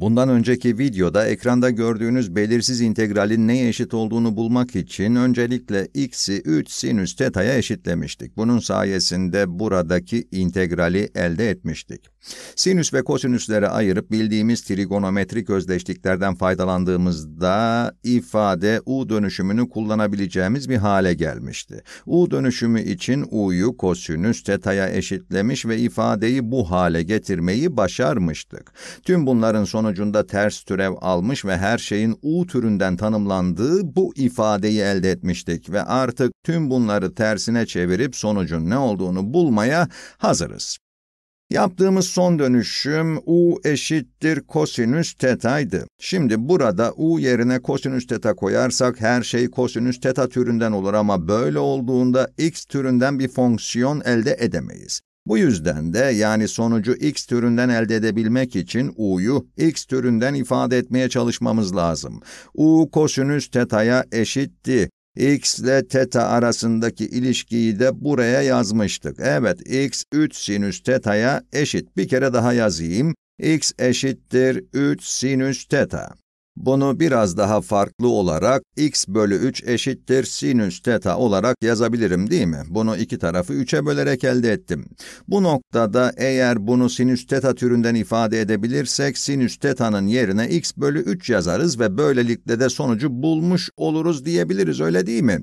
Bundan önceki videoda ekranda gördüğünüz belirsiz integralin neye eşit olduğunu bulmak için öncelikle x'i 3 sinüs teta'ya eşitlemiştik. Bunun sayesinde buradaki integrali elde etmiştik. Sinüs ve kosinüsleri ayırıp bildiğimiz trigonometrik özdeşliklerden faydalandığımızda ifade u dönüşümünü kullanabileceğimiz bir hale gelmişti. u dönüşümü için u'yu kosinüs teta'ya eşitlemiş ve ifadeyi bu hale getirmeyi başarmıştık. Tüm bunların sonucu sonucunda ters türev almış ve her şeyin U türünden tanımlandığı bu ifadeyi elde etmiştik ve artık tüm bunları tersine çevirip sonucun ne olduğunu bulmaya hazırız. Yaptığımız son dönüşüm u eşittir kosinüs teta'ydı. Şimdi burada u yerine kosinüs teta koyarsak her şey kosinüs teta türünden olur ama böyle olduğunda x türünden bir fonksiyon elde edemeyiz. Bu yüzden de yani sonucu x türünden elde edebilmek için u'yu x türünden ifade etmeye çalışmamız lazım. u kosinüs teta'ya eşitti. x ile teta arasındaki ilişkiyi de buraya yazmıştık. Evet, x 3 sinüs teta'ya eşit. Bir kere daha yazayım. x eşittir 3 sinüs teta. Bunu biraz daha farklı olarak x bölü 3 eşittir sinüs teta olarak yazabilirim değil mi? Bunu iki tarafı 3'e bölerek elde ettim. Bu noktada eğer bunu sinüs teta türünden ifade edebilirsek sinüs teta'nın yerine x bölü 3 yazarız ve böylelikle de sonucu bulmuş oluruz diyebiliriz öyle değil mi?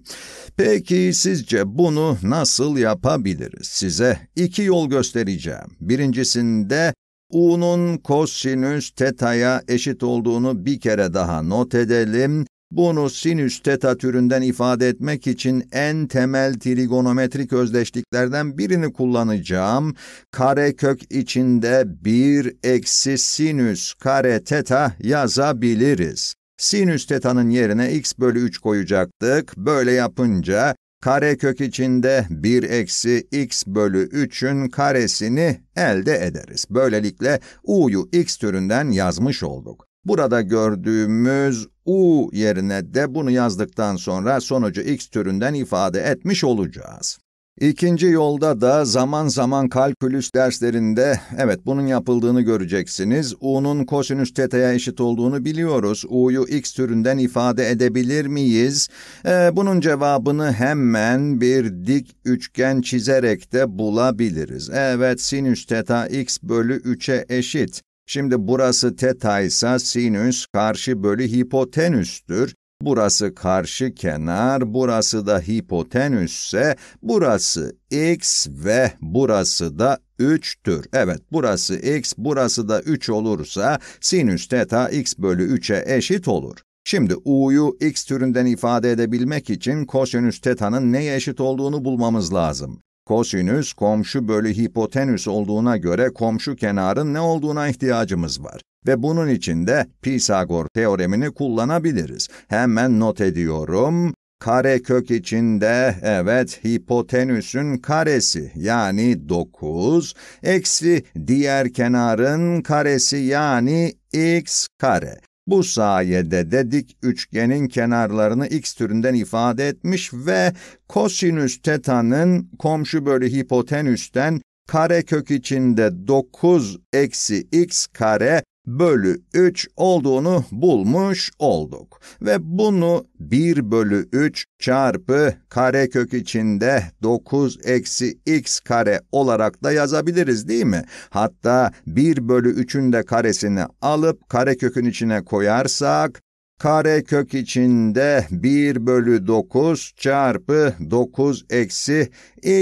Peki sizce bunu nasıl yapabiliriz? Size iki yol göstereceğim. Birincisinde U'nun kosinüs teta'ya eşit olduğunu bir kere daha not edelim. Bunu sinüs teta türünden ifade etmek için en temel trigonometrik özdeşliklerden birini kullanacağım. Karekök içinde 1 eksi sinüs kare teta yazabiliriz. Sinüs teta'nın yerine x bölü 3 koyacaktık. Böyle yapınca kare kök içinde 1 eksi x bölü 3'ün karesini elde ederiz. Böylelikle u'yu x türünden yazmış olduk. Burada gördüğümüz u yerine de bunu yazdıktan sonra sonucu x türünden ifade etmiş olacağız. İkinci yolda da zaman zaman kalkülüs derslerinde, evet bunun yapıldığını göreceksiniz. U'nun kosinüs teta'ya eşit olduğunu biliyoruz. U'yu x türünden ifade edebilir miyiz? Ee, bunun cevabını hemen bir dik üçgen çizerek de bulabiliriz. Evet sinüs teta x bölü 3'e eşit. Şimdi burası teta ise sinüs karşı bölü hipotenüstür. Burası karşı kenar, burası da hipotenüsse, burası x ve burası da 3'tür. Evet, burası x, burası da 3 olursa sinüs teta x bölü 3'e eşit olur. Şimdi u'yu x türünden ifade edebilmek için kosinüs teta'nın neye eşit olduğunu bulmamız lazım. Kosinüs, komşu bölü hipotenüs olduğuna göre komşu kenarın ne olduğuna ihtiyacımız var ve bunun için de Pisagor teoremini kullanabiliriz. Hemen not ediyorum. Kare kök içinde evet hipotenüsün karesi yani 9 eksi diğer kenarın karesi yani x kare. Bu sayede dedik üçgenin kenarlarını x türünden ifade etmiş ve kosinüs tetanın komşu bölü hipotenüsten kare kök içinde 9 eksi x kare bölü 3 olduğunu bulmuş olduk. Ve bunu 1 bölü 3 çarpı karekök içinde 9 eksi x kare olarak da yazabiliriz değil mi? Hatta 1 bölü 3'ün de karesini alıp karekökün içine koyarsak karekök içinde 1 bölü 9 çarpı 9 eksi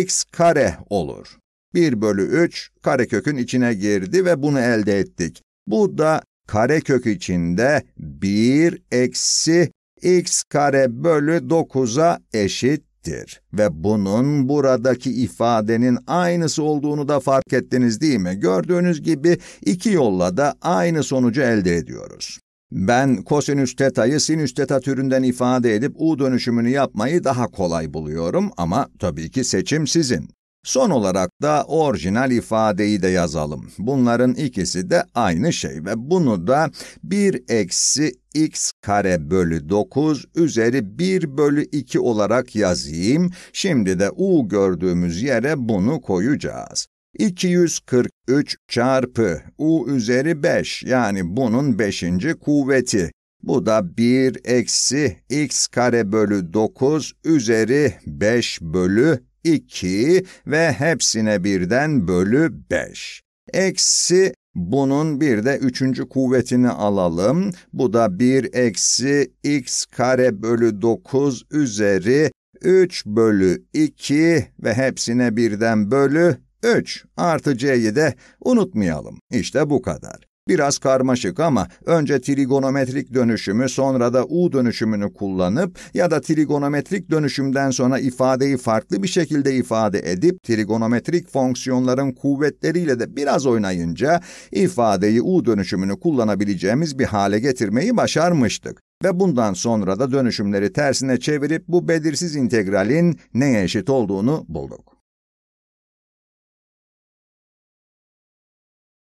x kare olur. 1 bölü 3 karekökün içine girdi ve bunu elde ettik. Bu da karekök içinde 1 eksi x kare bölü 9'a eşittir. Ve bunun buradaki ifadenin aynısı olduğunu da fark ettiniz değil mi? Gördüğünüz gibi iki yolla da aynı sonucu elde ediyoruz. Ben kosinüs teta'yı sinüs teta türünden ifade edip u dönüşümünü yapmayı daha kolay buluyorum ama tabii ki seçim sizin. Son olarak da orijinal ifadeyi de yazalım. Bunların ikisi de aynı şey ve bunu da 1 eksi x kare bölü 9 üzeri 1 bölü 2 olarak yazayım. Şimdi de u gördüğümüz yere bunu koyacağız. 243 çarpı u üzeri 5 yani bunun 5. kuvveti. Bu da 1 eksi x kare bölü 9 üzeri 5 bölü 2 ve hepsine birden bölü 5. Eksi bunun bir de üçüncü kuvvetini alalım. Bu da 1 eksi x kare bölü 9 üzeri 3 bölü 2 ve hepsine birden bölü 3 artı c'yi de unutmayalım. İşte bu kadar. Biraz karmaşık ama önce trigonometrik dönüşümü sonra da U dönüşümünü kullanıp ya da trigonometrik dönüşümden sonra ifadeyi farklı bir şekilde ifade edip trigonometrik fonksiyonların kuvvetleriyle de biraz oynayınca ifadeyi U dönüşümünü kullanabileceğimiz bir hale getirmeyi başarmıştık. Ve bundan sonra da dönüşümleri tersine çevirip bu belirsiz integralin neye eşit olduğunu bulduk.